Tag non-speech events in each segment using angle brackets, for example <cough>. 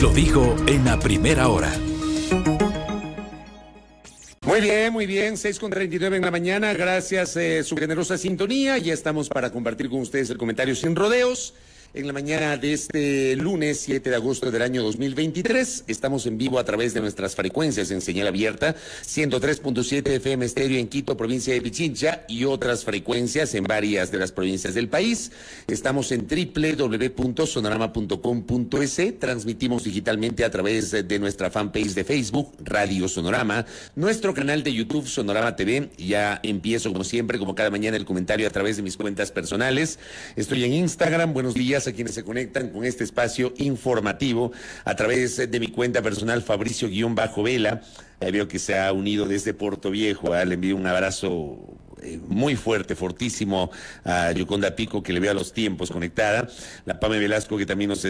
Lo dijo en la primera hora. Muy bien, muy bien, 6 con 39 en la mañana. Gracias eh, su generosa sintonía. Ya estamos para compartir con ustedes el comentario sin rodeos en la mañana de este lunes 7 de agosto del año 2023. Estamos en vivo a través de nuestras frecuencias en señal abierta, 103.7 FM estéreo en Quito, provincia de Pichincha y otras frecuencias en varias de las provincias del país. Estamos en www.sonorama.com.es. Transmitimos digitalmente a través de nuestra fanpage de Facebook, Radio Sonorama, nuestro canal de YouTube Sonorama TV. Ya empiezo como siempre, como cada mañana, el comentario a través de mis cuentas personales. Estoy en Instagram. Buenos días a quienes se conectan con este espacio informativo a través de mi cuenta personal Fabricio-Vela. veo que se ha unido desde Puerto Viejo. ¿ah? Le envío un abrazo eh, muy fuerte, fortísimo a Yoconda Pico, que le veo a los tiempos conectada. La Pame Velasco, que también nos,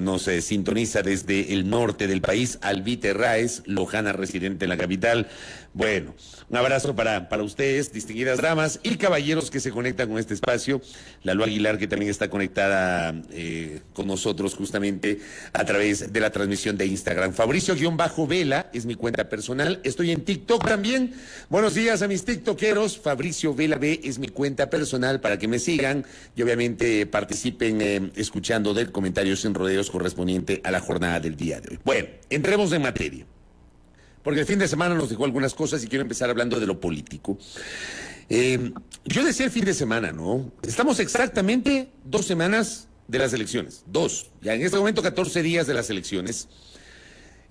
nos, eh, sintoniza desde el norte del país. Alvite Raes, lojana residente en la capital. Bueno, un abrazo para, ustedes, distinguidas damas y caballeros que se conectan con este espacio. La Lua Aguilar, que también está conectada eh, con nosotros justamente a través de la transmisión de Instagram. Fabricio-Vela es mi cuenta personal. Estoy en TikTok también. Buenos días a mis TikTokeros. Fabricio Vela B es mi cuenta personal para que me sigan y obviamente participen eh, escuchando del comentario sin rodeos correspondiente a la jornada del día de hoy. Bueno, entremos en materia porque el fin de semana nos dejó algunas cosas y quiero empezar hablando de lo político. Eh, yo decía el fin de semana, ¿no? Estamos exactamente dos semanas de las elecciones, dos, ya en este momento 14 días de las elecciones.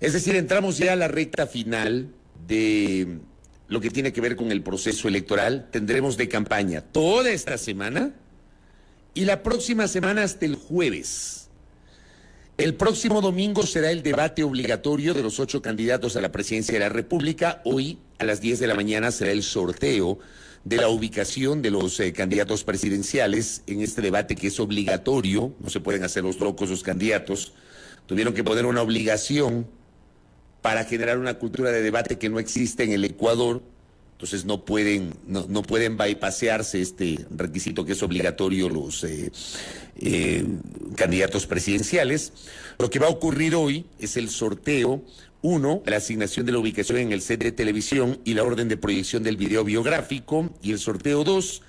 Es decir, entramos ya a la recta final de lo que tiene que ver con el proceso electoral. Tendremos de campaña toda esta semana y la próxima semana hasta el jueves. El próximo domingo será el debate obligatorio de los ocho candidatos a la presidencia de la República. Hoy, a las 10 de la mañana, será el sorteo de la ubicación de los eh, candidatos presidenciales en este debate que es obligatorio. No se pueden hacer los locos los candidatos. Tuvieron que poner una obligación para generar una cultura de debate que no existe en el Ecuador entonces no pueden, no, pueden bypasearse este requisito que es obligatorio los eh, eh, candidatos presidenciales. Lo que va a ocurrir hoy es el sorteo uno, la asignación de la ubicación en el set de televisión y la orden de proyección del video biográfico. Y el sorteo 2,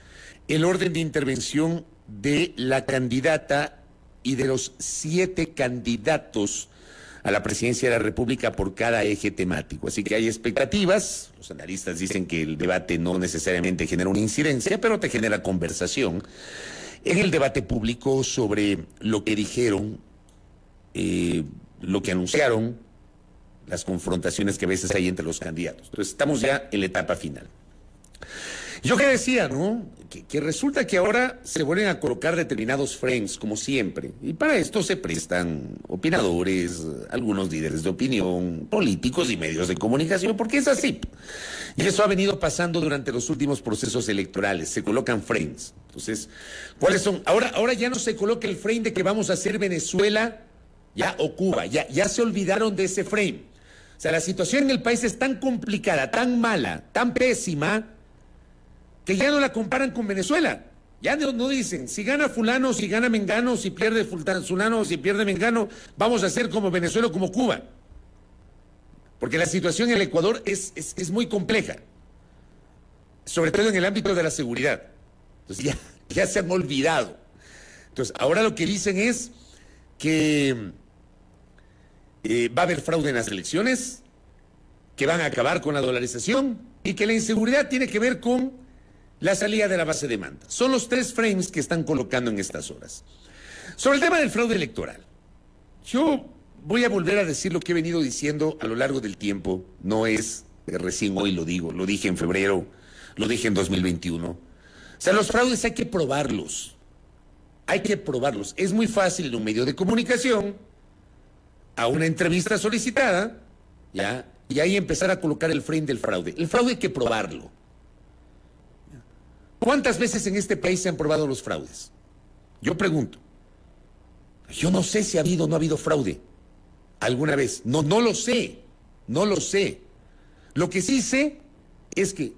el orden de intervención de la candidata y de los siete candidatos a la presidencia de la República por cada eje temático. Así que hay expectativas. Los analistas dicen que el debate no necesariamente genera una incidencia, pero te genera conversación. En el debate público sobre lo que dijeron, eh, lo que anunciaron, las confrontaciones que a veces hay entre los candidatos. Entonces estamos ya en la etapa final. Yo que decía, ¿no? Que, resulta que ahora se vuelven a colocar determinados frames, como siempre. Y para esto se prestan opinadores, algunos líderes de opinión, políticos y medios de comunicación, porque es así. Y eso ha venido pasando durante los últimos procesos electorales. Se colocan frames. Entonces, ¿cuáles son? Ahora, ahora ya no se coloca el frame de que vamos a hacer Venezuela ya o Cuba. Ya, ya se olvidaron de ese frame. O sea, la situación en el país es tan complicada, tan mala, tan pésima que ya no la comparan con Venezuela. Ya no, dicen, si gana fulano, si gana Mengano, si pierde fulano, si pierde Mengano, vamos a ser como Venezuela o como Cuba. Porque la situación en el Ecuador es, es, muy compleja, sobre todo en el ámbito de la seguridad. Entonces ya, se han olvidado. Entonces ahora lo que dicen es que eh, va a haber fraude en las elecciones, que van a acabar con la dolarización y que la inseguridad tiene que ver con la salida de la base de demanda. Son los tres frames que están colocando en estas horas. Sobre el tema del fraude electoral, yo voy a volver a decir lo que he venido diciendo a lo largo del tiempo. No es, eh, recién hoy lo digo, lo dije en febrero, lo dije en 2021. O sea, los fraudes hay que probarlos. Hay que probarlos. Es muy fácil en un medio de comunicación, a una entrevista solicitada, ¿ya? Y ahí empezar a colocar el frame del fraude. El fraude hay que probarlo. ¿Cuántas veces en este país se han probado los fraudes? Yo pregunto. Yo no sé si ha habido o no ha habido fraude alguna vez. No, no lo sé. No lo sé. Lo que sí sé es que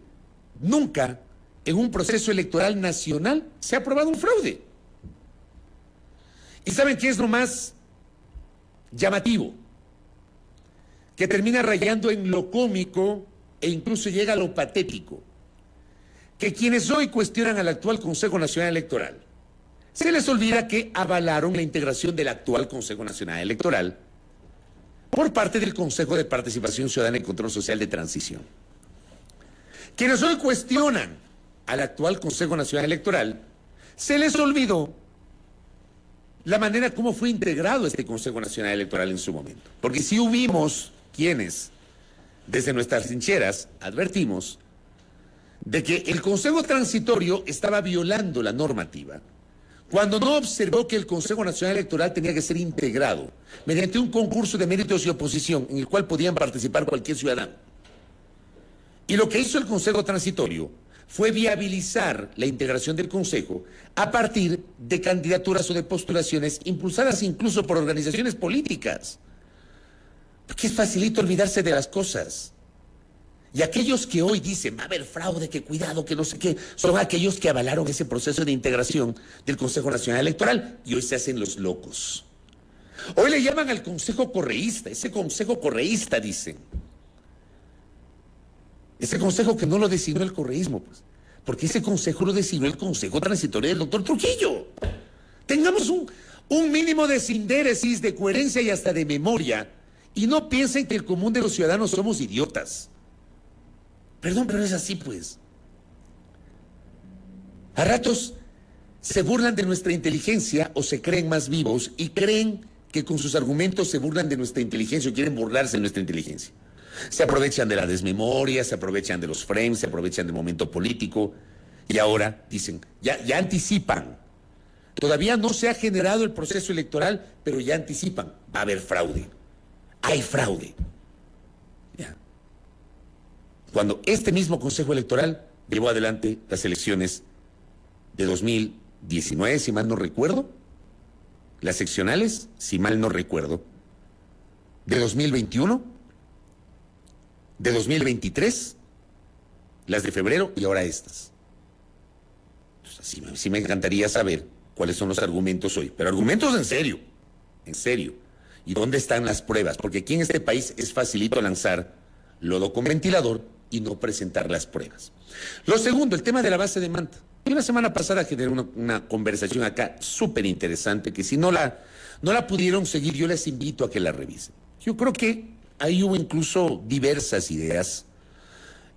nunca en un proceso electoral nacional se ha probado un fraude. ¿Y saben qué es lo más llamativo? Que termina rayando en lo cómico e incluso llega a lo patético que quienes hoy cuestionan al actual Consejo Nacional Electoral, se les olvida que avalaron la integración del actual Consejo Nacional Electoral por parte del Consejo de Participación Ciudadana y Control Social de Transición. Quienes hoy cuestionan al actual Consejo Nacional Electoral, se les olvidó la manera como fue integrado este Consejo Nacional Electoral en su momento. Porque si hubimos quienes, desde nuestras trincheras, advertimos de que el Consejo Transitorio estaba violando la normativa cuando no observó que el Consejo Nacional Electoral tenía que ser integrado mediante un concurso de méritos y oposición en el cual podían participar cualquier ciudadano. Y lo que hizo el Consejo Transitorio fue viabilizar la integración del Consejo a partir de candidaturas o de postulaciones impulsadas incluso por organizaciones políticas. Porque es facilito olvidarse de las cosas. Y aquellos que hoy dicen, va a haber fraude, que cuidado, que no sé qué, son aquellos que avalaron ese proceso de integración del Consejo Nacional Electoral y hoy se hacen los locos. Hoy le llaman al Consejo Correísta, ese Consejo Correísta dicen. Ese Consejo que no lo decidió el correísmo, pues, porque ese Consejo lo decidió el Consejo Transitorio del doctor Trujillo. Tengamos un, un mínimo de sindéresis, de coherencia y hasta de memoria. Y no piensen que el común de los ciudadanos somos idiotas. Perdón, pero es así pues. A ratos se burlan de nuestra inteligencia o se creen más vivos y creen que con sus argumentos se burlan de nuestra inteligencia o quieren burlarse de nuestra inteligencia. Se aprovechan de la desmemoria, se aprovechan de los frames, se aprovechan del momento político y ahora dicen, ya, ya anticipan. Todavía no se ha generado el proceso electoral, pero ya anticipan, va a haber fraude. Hay fraude. Ya cuando este mismo Consejo Electoral llevó adelante las elecciones de 2019, si mal no recuerdo, las seccionales, si mal no recuerdo, de 2021, de 2023, las de febrero y ahora estas. Pues, sí me encantaría saber cuáles son los argumentos hoy, pero argumentos en serio, en serio. ¿Y dónde están las pruebas? Porque aquí en este país es facilito lanzar lodo con ventilador y no presentar las pruebas. Lo segundo, el tema de la base de manta. Y la semana pasada generé una, conversación acá súper interesante que si no la, no la pudieron seguir, yo les invito a que la revisen. Yo creo que ahí hubo incluso diversas ideas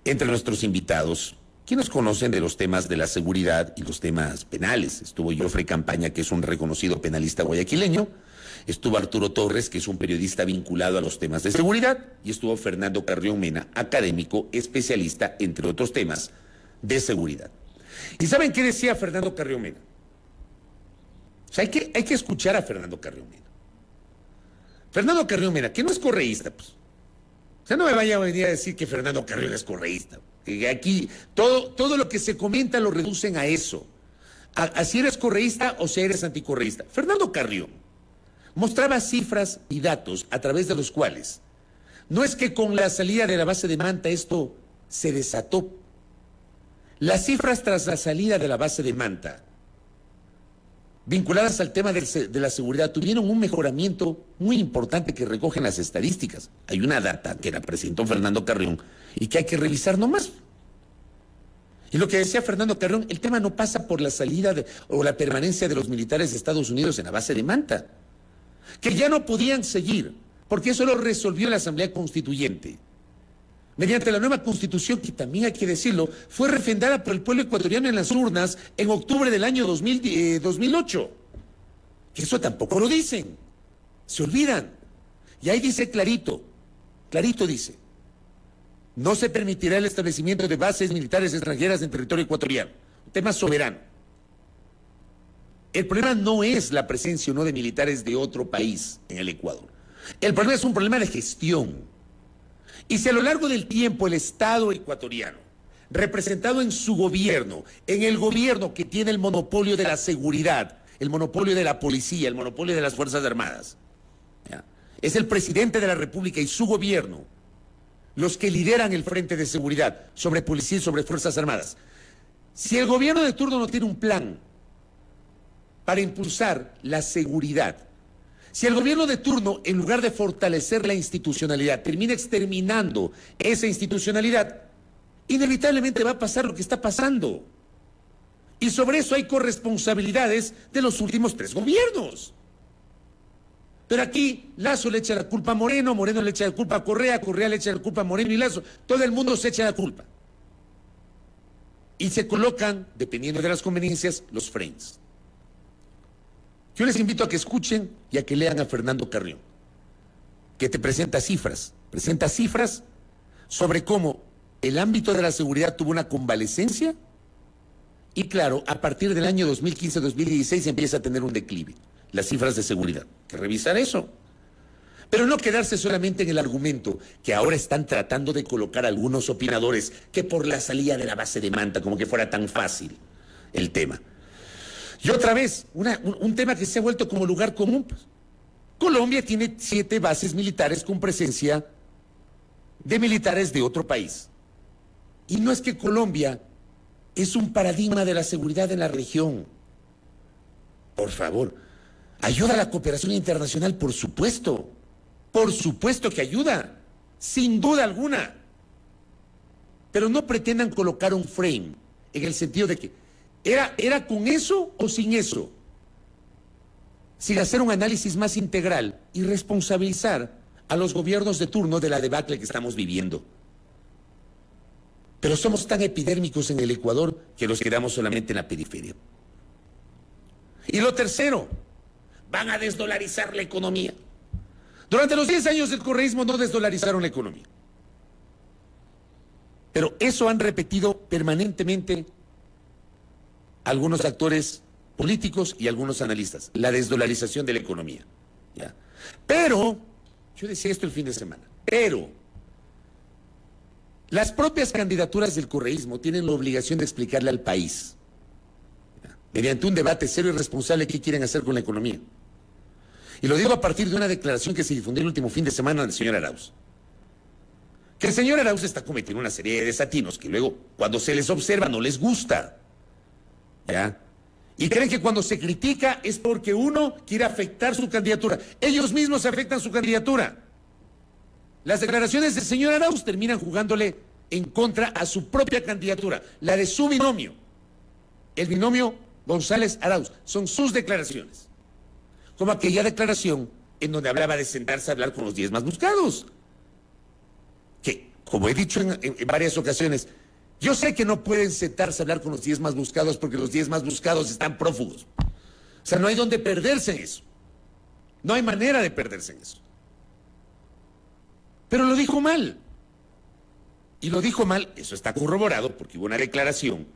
entre nuestros invitados, quienes conocen de los temas de la seguridad y los temas penales. Estuvo Jofre Campaña, que es un reconocido penalista guayaquileño, Estuvo Arturo Torres, que es un periodista vinculado a los temas de seguridad, y estuvo Fernando Carrión Mena, académico, especialista, entre otros temas, de seguridad. ¿Y saben qué decía Fernando Carrión Mena? O sea, hay que, hay que escuchar a Fernando Carrión Mena. Fernando Carrión Mena, que no es correísta, pues. O sea, no me vaya a venir a decir que Fernando Carrión es correísta. aquí todo, todo lo que se comenta lo reducen a eso. A, si eres correísta o si eres anticorreísta. Fernando Carrión mostraba cifras y datos a través de los cuales no es que con la salida de la base de Manta esto se desató. Las cifras tras la salida de la base de Manta, vinculadas al tema de la seguridad, tuvieron un mejoramiento muy importante que recogen las estadísticas. Hay una data que la presentó Fernando Carrión y que hay que revisar nomás. Y lo que decía Fernando Carrión, el tema no pasa por la salida o la permanencia de los militares de Estados Unidos en la base de Manta que ya no podían seguir, porque eso lo resolvió la Asamblea Constituyente. Mediante la nueva constitución, que también hay que decirlo, fue refendada por el pueblo ecuatoriano en las urnas en octubre del año 2008. Eh, eso tampoco lo dicen, se olvidan. Y ahí dice clarito, clarito dice, no se permitirá el establecimiento de bases militares extranjeras en territorio ecuatoriano, un tema soberano. El problema no es la presencia o no de militares de otro país en el Ecuador. El problema es un problema de gestión. Y si a lo largo del tiempo el Estado ecuatoriano, representado en su gobierno, en el gobierno que tiene el monopolio de la seguridad, el monopolio de la policía, el monopolio de las Fuerzas Armadas, es el presidente de la República y su gobierno los que lideran el frente de seguridad sobre policía y sobre Fuerzas Armadas. Si el gobierno de turno no tiene un plan para impulsar la seguridad. Si el gobierno de turno, en lugar de fortalecer la institucionalidad, termina exterminando esa institucionalidad, inevitablemente va a pasar lo que está pasando. Y sobre eso hay corresponsabilidades de los últimos tres gobiernos. Pero aquí Lazo le echa la culpa a Moreno, Moreno le echa la culpa a Correa, Correa le echa la culpa a Moreno y Lazo. Todo el mundo se echa la culpa. Y se colocan, dependiendo de las conveniencias, los frames. Yo les invito a que escuchen y a que lean a Fernando Carrión, que te presenta cifras, presenta cifras sobre cómo el ámbito de la seguridad tuvo una convalecencia y claro, a partir del año 2015-2016 empieza a tener un declive, las cifras de seguridad. que revisar eso. Pero no quedarse solamente en el argumento que ahora están tratando de colocar algunos opinadores que por la salida de la base de manta, como que fuera tan fácil el tema. Y otra vez, un, tema que se ha vuelto como lugar común. Colombia tiene siete bases militares con presencia de militares de otro país. Y no es que Colombia es un paradigma de la seguridad en la región. Por favor, ayuda a la cooperación internacional, por supuesto. Por supuesto que ayuda, sin duda alguna. Pero no pretendan colocar un frame en el sentido de que ¿Era, con eso o sin eso? Sin hacer un análisis más integral y responsabilizar a los gobiernos de turno de la debacle que estamos viviendo. Pero somos tan epidérmicos en el Ecuador que nos quedamos solamente en la periferia. Y lo tercero, van a desdolarizar la economía. Durante los 10 años del correísmo no desdolarizaron la economía. Pero eso han repetido permanentemente algunos actores políticos y algunos analistas, la desdolarización de la economía. Pero, yo decía esto el fin de semana, pero las propias candidaturas del correísmo tienen la obligación de explicarle al país, mediante un debate serio y responsable, qué quieren hacer con la economía. Y lo digo a partir de una declaración que se difundió el último fin de semana del señor Arauz. Que el señor Arauz está cometiendo una serie de desatinos que luego, cuando se les observa, no les gusta. ¿Ya? Y creen que cuando se critica es porque uno quiere afectar su candidatura. Ellos mismos afectan su candidatura. Las declaraciones del señor Arauz terminan jugándole en contra a su propia candidatura, la de su binomio. El binomio González Arauz. Son sus declaraciones. Como aquella declaración en donde hablaba de sentarse a hablar con los diez más buscados. Que, como he dicho en varias ocasiones, yo sé que no pueden sentarse a hablar con los 10 más buscados porque los 10 más buscados están prófugos. O sea, no hay donde perderse en eso. No hay manera de perderse en eso. Pero lo dijo mal. Y lo dijo mal, eso está corroborado porque hubo una declaración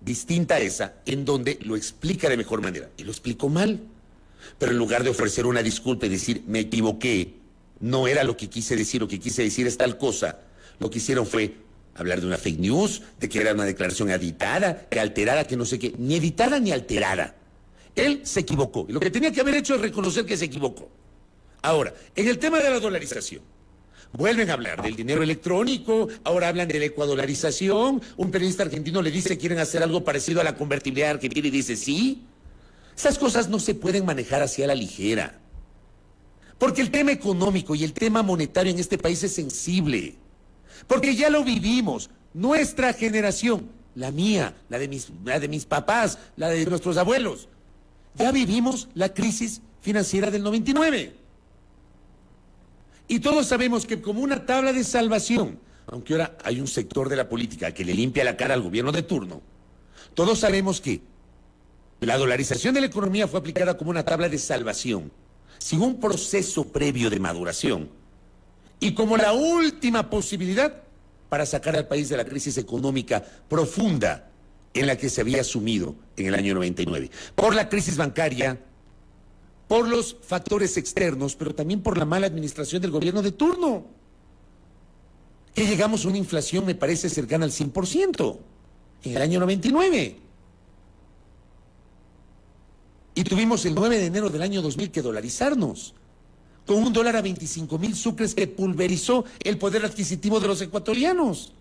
distinta a esa en donde lo explica de mejor manera. Y lo explicó mal. Pero en lugar de ofrecer una disculpa y decir, me equivoqué, no era lo que quise decir, lo que quise decir es tal cosa, lo que hicieron fue Hablar de una fake news, de que era una declaración editada, que alterada, que no sé qué. Ni editada ni alterada. Él se equivocó. Y lo que tenía que haber hecho es reconocer que se equivocó. Ahora, en el tema de la dolarización, vuelven a hablar del dinero electrónico, ahora hablan de la ecuadolarización. Un periodista argentino le dice que quieren hacer algo parecido a la convertibilidad argentina y dice sí. Esas cosas no se pueden manejar hacia la ligera. Porque el tema económico y el tema monetario en este país es sensible porque ya lo vivimos, nuestra generación, la mía, la de mis, de mis papás, la de nuestros abuelos, ya vivimos la crisis financiera del 99. Y todos sabemos que como una tabla de salvación, aunque ahora hay un sector de la política que le limpia la cara al gobierno de turno, todos sabemos que la dolarización de la economía fue aplicada como una tabla de salvación, sin un proceso previo de maduración y como la última posibilidad para sacar al país de la crisis económica profunda en la que se había sumido en el año 99. Por la crisis bancaria, por los factores externos, pero también por la mala administración del gobierno de turno, que llegamos a una inflación, me parece, cercana al 100% en el año 99. Y tuvimos el 9 de enero del año 2000 que dolarizarnos con un dólar a 25 mil sucres que pulverizó el poder adquisitivo de los ecuatorianos.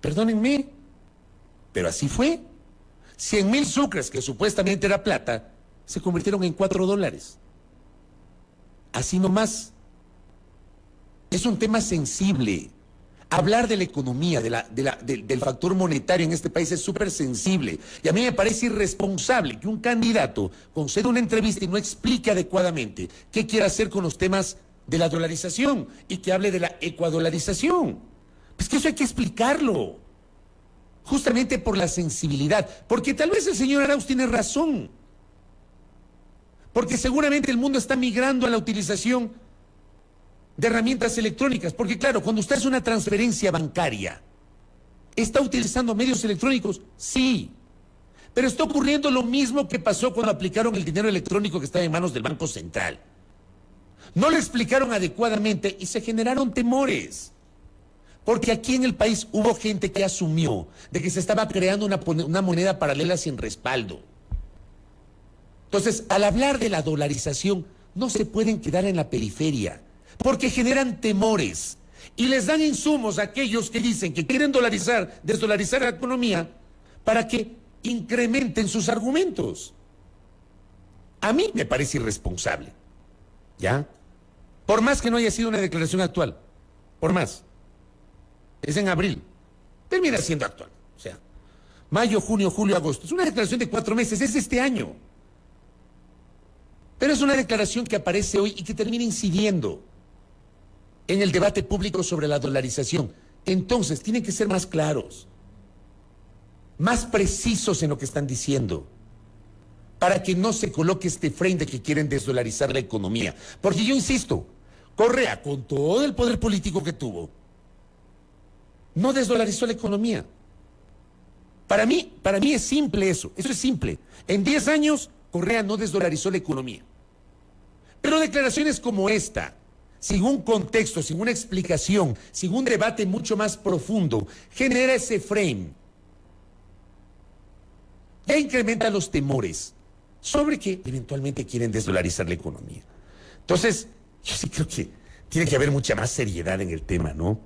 Perdónenme, pero así fue. 100 mil sucres, que supuestamente era plata, se convirtieron en 4 dólares. Así nomás. Es un tema sensible. Hablar de la economía, de la, del factor monetario en este país es súper sensible. Y a mí me parece irresponsable que un candidato conceda una entrevista y no explique adecuadamente qué quiere hacer con los temas de la dolarización y que hable de la ecuadolarización. Pues que eso hay que explicarlo. Justamente por la sensibilidad. Porque tal vez el señor Arauz tiene razón. Porque seguramente el mundo está migrando a la utilización de herramientas electrónicas, porque claro, cuando usted hace una transferencia bancaria, ¿está utilizando medios electrónicos? Sí, pero está ocurriendo lo mismo que pasó cuando aplicaron el dinero electrónico que estaba en manos del Banco Central. No le explicaron adecuadamente y se generaron temores. Porque aquí en el país hubo gente que asumió de que se estaba creando una, una moneda paralela sin respaldo. Entonces, al hablar de la dolarización, no se pueden quedar en la periferia porque generan temores y les dan insumos a aquellos que dicen que quieren dolarizar, desdolarizar la economía para que incrementen sus argumentos. A mí me parece irresponsable. ¿Ya? Por más que no haya sido una declaración actual, por más, es en abril, termina siendo actual. O sea, mayo, junio, julio, agosto. Es una declaración de cuatro meses, es este año. Pero es una declaración que aparece hoy y que termina incidiendo en el debate público sobre la dolarización. Entonces, tienen que ser más claros, más precisos en lo que están diciendo, para que no se coloque este frame de que quieren desdolarizar la economía. Porque yo insisto, Correa, con todo el poder político que tuvo, no desdolarizó la economía. Para mí, para mí es simple eso, eso es simple. En 10 años, Correa no desdolarizó la economía. Pero declaraciones como esta, sin un contexto, sin una explicación, sin un debate mucho más profundo, genera ese frame. E incrementa los temores sobre que eventualmente quieren desdolarizar la economía. Entonces, yo sí creo que tiene que haber mucha más seriedad en el tema, ¿no?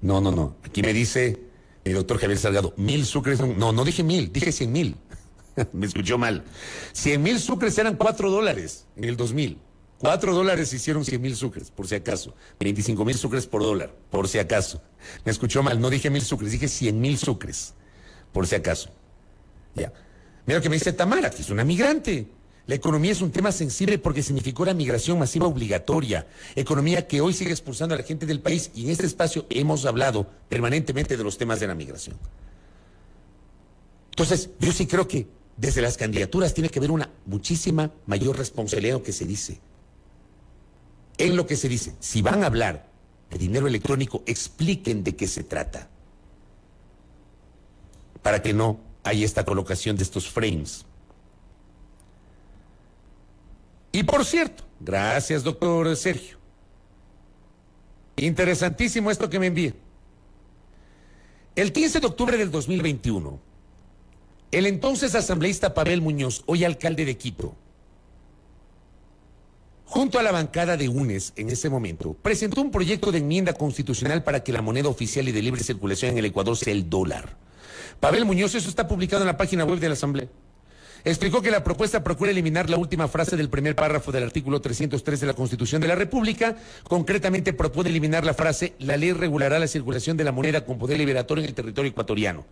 No, no, no. Aquí me dice el doctor Javier Salgado, mil sucres. No, no dije mil, dije cien mil. <laughs> Me escuchó mal. 100 mil sucres eran 4 dólares en el 2000. 4 dólares hicieron 100 mil sucres, por si acaso. 25 mil sucres por dólar, por si acaso. Me escuchó mal, no dije mil sucres, dije 100 mil sucres, por si acaso. Ya. Mira lo que me dice Tamara, que es una migrante. La economía es un tema sensible porque significó la migración masiva obligatoria, economía que hoy sigue expulsando a la gente del país y en este espacio hemos hablado permanentemente de los temas de la migración. Entonces, yo sí creo que desde las candidaturas tiene que haber una muchísima mayor responsabilidad en lo que se dice. En lo que se dice, si van a hablar de dinero electrónico, expliquen de qué se trata. Para que no haya esta colocación de estos frames. Y por cierto, gracias doctor Sergio. Interesantísimo esto que me envía. El 15 de octubre del 2021, el entonces asambleísta Pavel Muñoz, hoy alcalde de Quito, junto a la bancada de UNES en ese momento, presentó un proyecto de enmienda constitucional para que la moneda oficial y de libre circulación en el Ecuador sea el dólar. Pavel Muñoz, eso está publicado en la página web de la Asamblea. Explicó que la propuesta procura eliminar la última frase del primer párrafo del artículo 303 de la Constitución de la República. Concretamente propone eliminar la frase la ley regulará la circulación de la moneda con poder liberatorio en el territorio ecuatoriano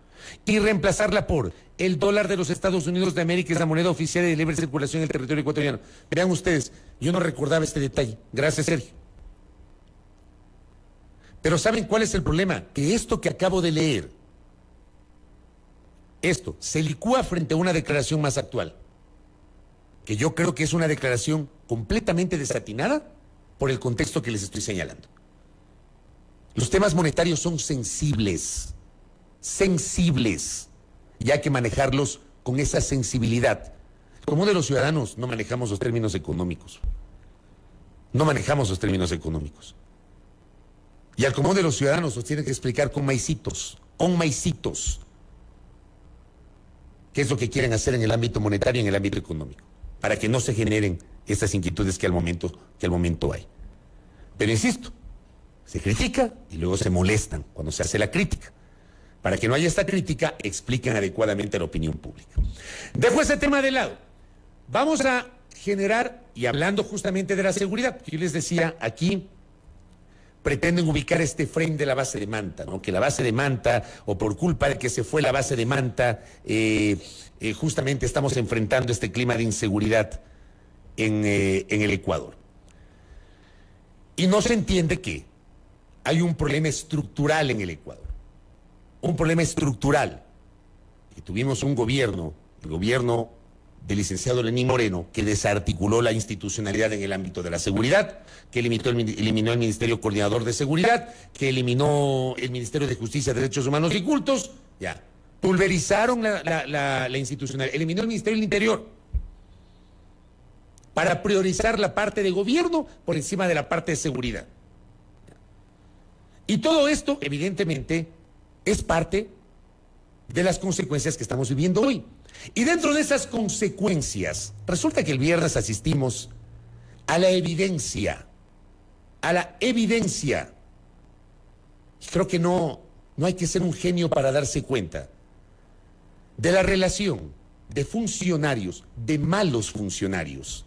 y reemplazarla por el dólar de los Estados Unidos de América es la moneda oficial de libre circulación en el territorio ecuatoriano. Vean ustedes, yo no recordaba este detalle. Gracias, Sergio. Pero ¿saben cuál es el problema? Que esto que acabo de leer esto se licúa frente a una declaración más actual, que yo creo que es una declaración completamente desatinada por el contexto que les estoy señalando. Los temas monetarios son sensibles, sensibles, y hay que manejarlos con esa sensibilidad. Como de los ciudadanos no manejamos los términos económicos. No manejamos los términos económicos. Y al común de los ciudadanos los tiene que explicar con maicitos, con maicitos qué es lo que quieren hacer en el ámbito monetario y en el ámbito económico, para que no se generen estas inquietudes que al momento, que momento hay. Pero insisto, se critica y luego se molestan cuando se hace la crítica. Para que no haya esta crítica, expliquen adecuadamente a la opinión pública. Dejo ese tema de lado. Vamos a generar, y hablando justamente de la seguridad, yo les decía aquí, pretenden ubicar este frame de la base de Manta, ¿no? Que la base de Manta, o por culpa de que se fue la base de Manta, eh, eh, justamente estamos enfrentando este clima de inseguridad en, eh, en el Ecuador. Y no se entiende que hay un problema estructural en el Ecuador, un problema estructural. Y tuvimos un gobierno, el gobierno del licenciado Lenín Moreno, que desarticuló la institucionalidad en el ámbito de la seguridad, que eliminó el, Ministerio Coordinador de Seguridad, que eliminó el Ministerio de Justicia, Derechos Humanos y Cultos, ya. Pulverizaron la institucionalidad, eliminó el Ministerio del Interior para priorizar la parte de gobierno por encima de la parte de seguridad. Y todo esto, evidentemente, es parte de las consecuencias que estamos viviendo hoy. Y dentro de esas consecuencias, resulta que el viernes asistimos a la evidencia, a la evidencia. Y creo que no, no hay que ser un genio para darse cuenta de la relación de funcionarios, de malos funcionarios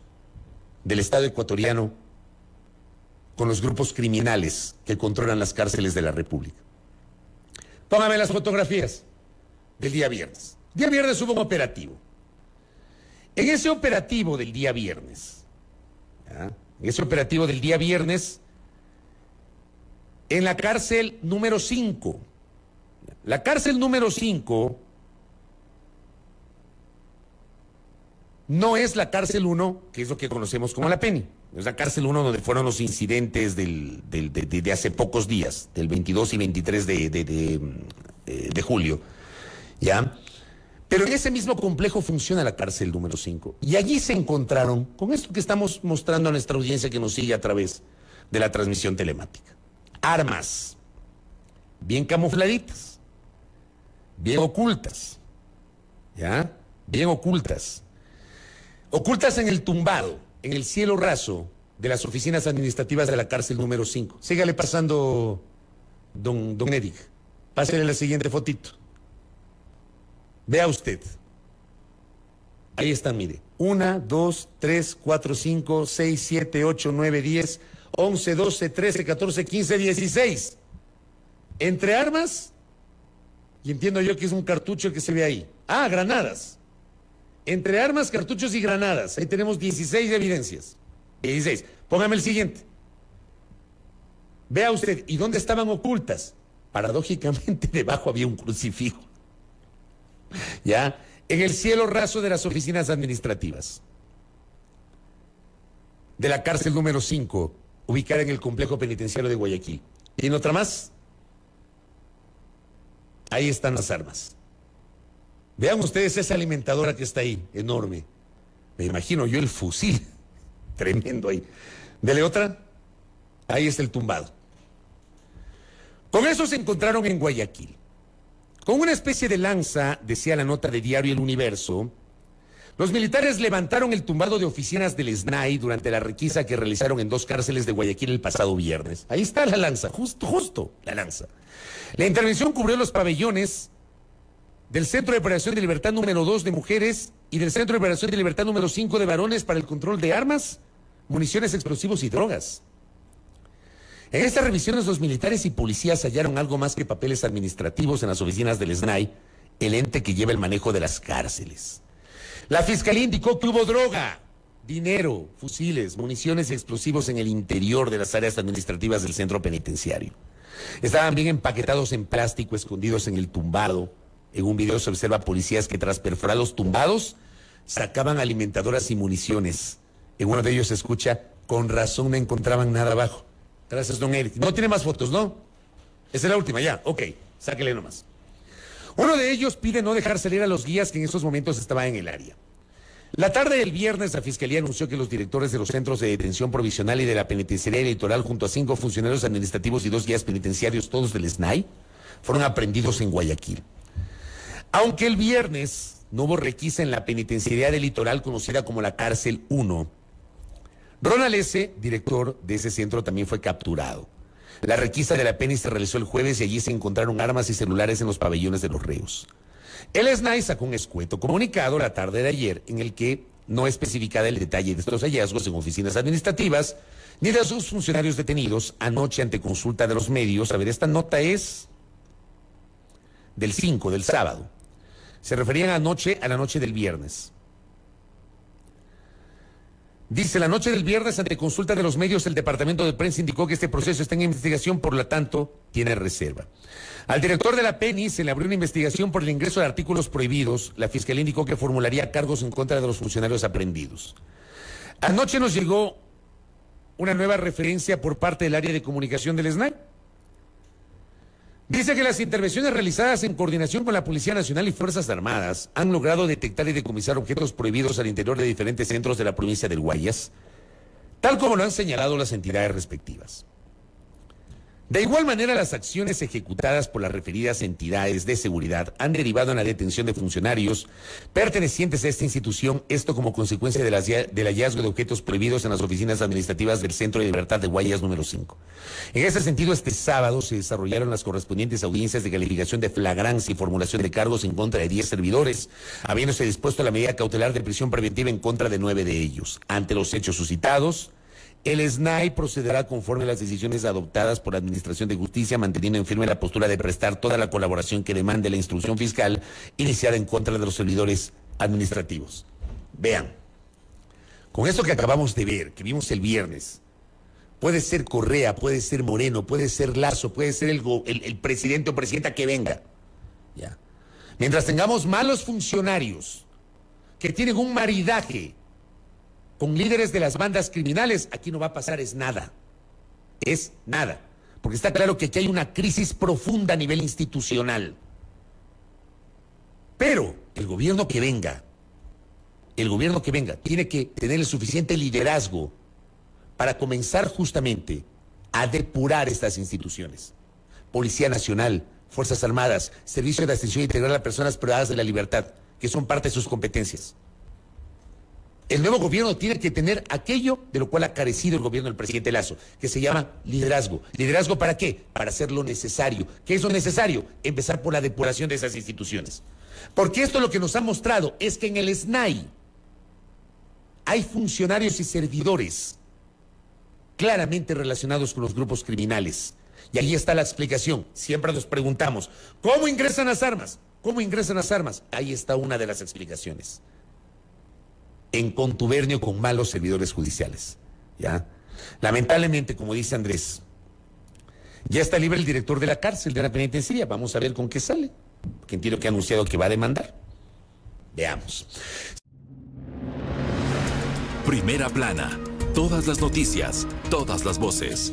del Estado ecuatoriano con los grupos criminales que controlan las cárceles de la República. Póngame las fotografías del día viernes. Día viernes hubo un operativo. En ese operativo del día viernes, en ese operativo del día viernes, en la cárcel número 5, la cárcel número 5 no es la cárcel 1, que es lo que conocemos como la PENI. Es la cárcel 1 donde fueron los incidentes de, hace pocos días, del 22 y 23 de, mm, eh, de julio. ¿Ya? Pero en eh, ese mismo complejo funciona la cárcel número 5. Y allí se encontraron con esto que estamos mostrando a nuestra audiencia que nos sigue a través de la transmisión telemática. Armas, bien camufladitas, bien ocultas, ¿ya? Bien ocultas. Ocultas en el tumbado, en el cielo raso de las oficinas administrativas de la cárcel número 5. Sígale pasando, don, don Eric. Pásale la siguiente fotito. Vea usted. Ahí están, mire. 1, 2, 3, 4, 5, 6, 7, 8, 9, 10, 11, 12, 13, 14, 15, 16. Entre armas, y entiendo yo que es un cartucho el que se ve ahí. Ah, granadas. Entre armas, cartuchos y granadas. Ahí tenemos 16 evidencias. 16. Póngame el siguiente. Vea usted, ¿y dónde estaban ocultas? Paradójicamente <laughs> debajo había un crucifijo. ¿ya? En el cielo raso de las oficinas administrativas de la cárcel número 5, ubicada en el complejo penitenciario de Guayaquil. Y en otra más, ahí están las armas. Vean ustedes esa alimentadora que está ahí, enorme. Me imagino yo el fusil, <laughs> tremendo ahí. Dele otra, ahí está el tumbado. Con eso se encontraron en Guayaquil. Con una especie de lanza, decía la nota de Diario El Universo, los militares levantaron el tumbado de oficinas del SNAI durante la requisa que realizaron en dos cárceles de Guayaquil el pasado viernes. Ahí está la lanza, justo, justo, la lanza. La intervención cubrió los pabellones del Centro de Operación de Libertad número 2 de mujeres y del Centro de Operación de Libertad número 5 de varones para el control de armas, municiones explosivos y drogas. En estas revisiones los militares y policías hallaron algo más que papeles administrativos en las oficinas del SNAI, el ente que lleva el manejo de las cárceles. La fiscalía indicó que hubo droga, dinero, fusiles, municiones y explosivos en el interior de las áreas administrativas del centro penitenciario. Estaban bien empaquetados en plástico, escondidos en el tumbado. En un video se observa policías que tras perforar los tumbados sacaban alimentadoras y municiones. En uno de ellos se escucha, con razón no encontraban nada abajo. Gracias, don Eric. No tiene más fotos, ¿no? Esa es la última, ya. Ok, sáquele nomás. Uno de ellos pide no dejar salir a los guías que en esos momentos estaban en el área. La tarde del viernes, la Fiscalía anunció que los directores de los centros de detención provisional y de la penitenciaría electoral, junto a cinco funcionarios administrativos y dos guías penitenciarios, todos del SNAI, fueron aprendidos en Guayaquil. Aunque el viernes no hubo requisa en la penitenciaría del litoral conocida como la Cárcel 1, Ronald S., director de ese centro, también fue capturado. La requisa de la PENIS se realizó el jueves y allí se encontraron armas y celulares en los pabellones de los reos. El SNAI sacó un escueto comunicado la tarde de ayer en el que no especificaba el detalle de estos hallazgos en oficinas administrativas ni de sus funcionarios detenidos anoche ante consulta de los medios. A ver, esta nota es del 5, del sábado. Se referían anoche a la noche del viernes. Dice, la noche del viernes, ante consulta de los medios, el departamento de prensa indicó que este proceso está en investigación, por lo tanto, tiene reserva. Al director de la PENI se le abrió una investigación por el ingreso de artículos prohibidos. La fiscalía indicó que formularía cargos en contra de los funcionarios aprendidos. Anoche nos llegó una nueva referencia por parte del área de comunicación del SNAP. Dice que las intervenciones realizadas en coordinación con la Policía Nacional y Fuerzas Armadas han logrado detectar y decomisar objetos prohibidos al interior de diferentes centros de la provincia del Guayas, tal como lo han señalado las entidades respectivas. De igual manera, las acciones ejecutadas por las referidas entidades de seguridad han derivado en la detención de funcionarios pertenecientes a esta institución, esto como consecuencia del hallazgo de objetos prohibidos en las oficinas administrativas del Centro de Libertad de Guayas número 5. En ese sentido, este sábado se desarrollaron las correspondientes audiencias de calificación de flagrancia y formulación de cargos en contra de 10 servidores, habiéndose dispuesto la medida cautelar de prisión preventiva en contra de nueve de ellos. Ante los hechos suscitados, el SNAI procederá conforme a las decisiones adoptadas por la Administración de Justicia, manteniendo en firme la postura de prestar toda la colaboración que demande la instrucción fiscal iniciada en contra de los servidores administrativos. Vean, con esto que acabamos de ver, que vimos el viernes, puede ser Correa, puede ser Moreno, puede ser Lazo, puede ser el, presidente o presidenta que venga. Ya. Mientras tengamos malos funcionarios que tienen un maridaje con líderes de las bandas criminales, aquí no va a pasar es nada. Es nada. Porque está claro que aquí hay una crisis profunda a nivel institucional. Pero el gobierno que venga, el gobierno que venga, tiene que tener el suficiente liderazgo para comenzar justamente a depurar estas instituciones. Policía Nacional, Fuerzas Armadas, Servicio de Atención Integral a Personas Privadas de la Libertad, que son parte de sus competencias el nuevo gobierno tiene que tener aquello de lo cual ha carecido el gobierno del presidente Lazo, que se llama liderazgo. ¿Liderazgo para qué? Para hacer lo necesario. ¿Qué es lo necesario? Empezar por la depuración de esas instituciones. Porque esto lo que nos ha mostrado es que en el SNAI hay funcionarios y servidores claramente relacionados con los grupos criminales. Y ahí está la explicación. Siempre nos preguntamos, ¿cómo ingresan las armas? ¿Cómo ingresan las armas? Ahí está una de las explicaciones en contubernio con malos servidores judiciales. ¿ya? Lamentablemente, como dice Andrés, ya está libre el director de la cárcel, de la penitenciaría. Vamos a ver con qué sale. Que entiendo que ha anunciado que va a demandar. Veamos. Primera plana. Todas las noticias, todas las voces.